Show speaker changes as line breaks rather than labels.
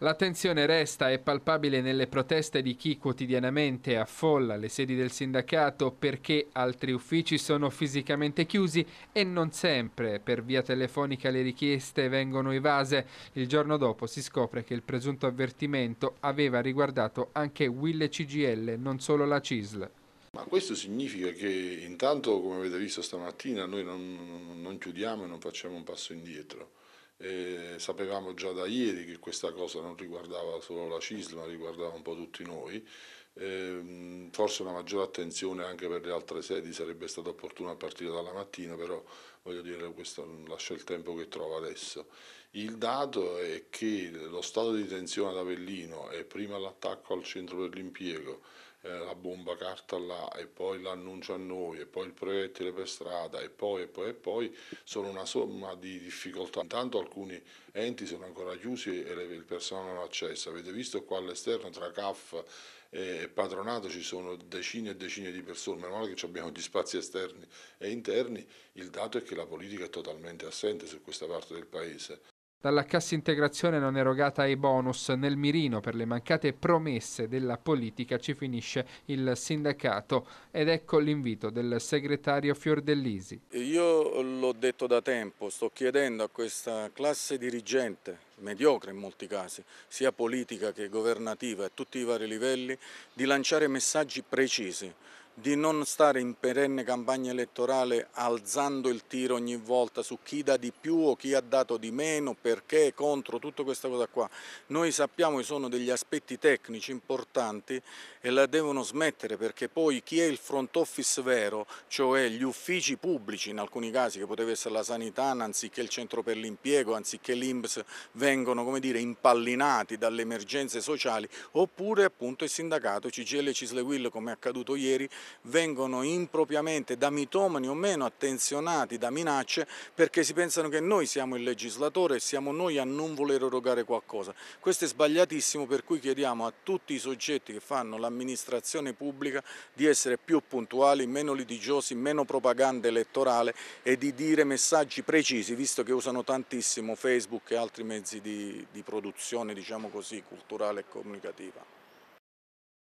La tensione resta e palpabile nelle proteste di chi quotidianamente affolla le sedi del sindacato perché altri uffici sono fisicamente chiusi e non sempre per via telefonica le richieste vengono evase. Il giorno dopo si scopre che il presunto avvertimento aveva riguardato anche Will CGL, non solo la CISL.
Ma questo significa che intanto, come avete visto stamattina, noi non, non chiudiamo e non facciamo un passo indietro e sapevamo già da ieri che questa cosa non riguardava solo la CISL, ma riguardava un po' tutti noi. E ehm, forse una maggiore attenzione anche per le altre sedi sarebbe stata opportuna a partire dalla mattina, però voglio dire, questo lascia il tempo che trova adesso. Il dato è che lo stato di tensione ad Avellino è prima l'attacco al centro dell'impiego, eh, la bomba carta là e poi l'annuncio a noi e poi il proiettile per strada e poi e poi e poi sono una somma di difficoltà. Intanto alcuni enti sono ancora chiusi e il personale non ha accesso. Avete visto qua all'esterno tra CAF e patronato ci sono decine e decine di persone, meno male che abbiamo gli spazi esterni e interni, il dato è che la politica è totalmente assente su questa parte del paese.
Dalla cassa integrazione non erogata ai bonus nel mirino per le mancate promesse della politica ci finisce il sindacato ed ecco l'invito del segretario Fiordellisi.
Io l'ho detto da tempo, sto chiedendo a questa classe dirigente, mediocre in molti casi, sia politica che governativa a tutti i vari livelli, di lanciare messaggi precisi di non stare in perenne campagna elettorale alzando il tiro ogni volta su chi dà di più o chi ha dato di meno, perché, contro, tutta questa cosa qua. Noi sappiamo che sono degli aspetti tecnici importanti e la devono smettere perché poi chi è il front office vero, cioè gli uffici pubblici in alcuni casi, che poteva essere la sanità anziché il centro per l'impiego, anziché l'Inps, vengono come dire, impallinati dalle emergenze sociali, oppure appunto il sindacato, CGL e Cisleguil come è accaduto ieri, vengono impropriamente da mitomani o meno attenzionati da minacce perché si pensano che noi siamo il legislatore e siamo noi a non voler erogare qualcosa. Questo è sbagliatissimo per cui chiediamo a tutti i soggetti che fanno l'amministrazione pubblica di essere più puntuali, meno litigiosi, meno propaganda elettorale e di dire messaggi precisi visto che usano tantissimo Facebook e altri mezzi di, di produzione diciamo così, culturale e comunicativa.